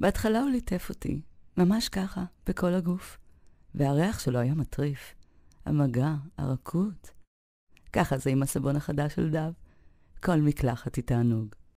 בהתחלה הוא ליטף אותי, ממש ככה, בכל הגוף. והריח שלו היה מטריף. המגע, הרכות. ככה זה עם הסבון החדש של דב. כל מקלחת היא תענוג.